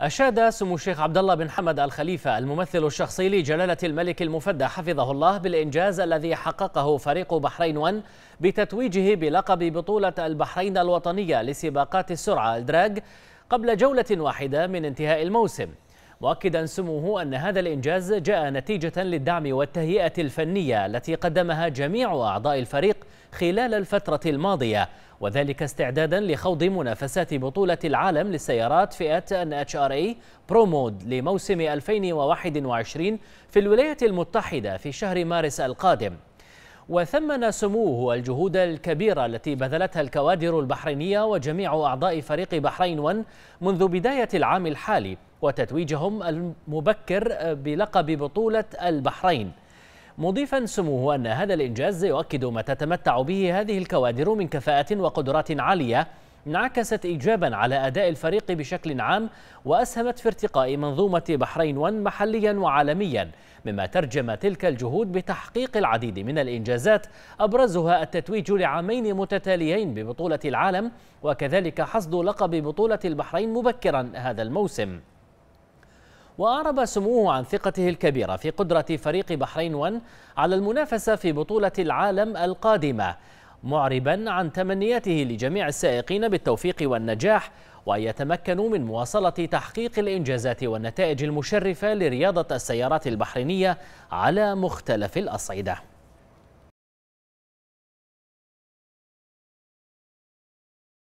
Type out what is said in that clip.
أشاد سمو الشيخ عبد الله بن حمد الخليفة الممثل الشخصي لجلالة الملك المفدى حفظه الله بالإنجاز الذي حققه فريق بحرين 1 بتتويجه بلقب بطولة البحرين الوطنية لسباقات السرعة الدراج قبل جولة واحدة من انتهاء الموسم مؤكدا سموه أن هذا الإنجاز جاء نتيجة للدعم والتهيئة الفنية التي قدمها جميع أعضاء الفريق خلال الفترة الماضية وذلك استعدادا لخوض منافسات بطولة العالم للسيارات فئة NHRA برومود لموسم 2021 في الولايات المتحدة في شهر مارس القادم وثمن سموه الجهود الكبيرة التي بذلتها الكوادر البحرينية وجميع أعضاء فريق بحرين 1 منذ بداية العام الحالي وتتويجهم المبكر بلقب بطولة البحرين مضيفا سموه أن هذا الإنجاز يؤكد ما تتمتع به هذه الكوادر من كفاءة وقدرات عالية انعكست إيجابا على أداء الفريق بشكل عام وأسهمت في ارتقاء منظومة بحرين ون محليا وعالميا مما ترجم تلك الجهود بتحقيق العديد من الإنجازات أبرزها التتويج لعامين متتاليين ببطولة العالم وكذلك حصد لقب بطولة البحرين مبكرا هذا الموسم وأعرب سموه عن ثقته الكبيرة في قدرة فريق بحرين ون على المنافسة في بطولة العالم القادمة معربا عن تمنياته لجميع السائقين بالتوفيق والنجاح وأن يتمكنوا من مواصلة تحقيق الإنجازات والنتائج المشرفة لرياضة السيارات البحرينية على مختلف الأصعدة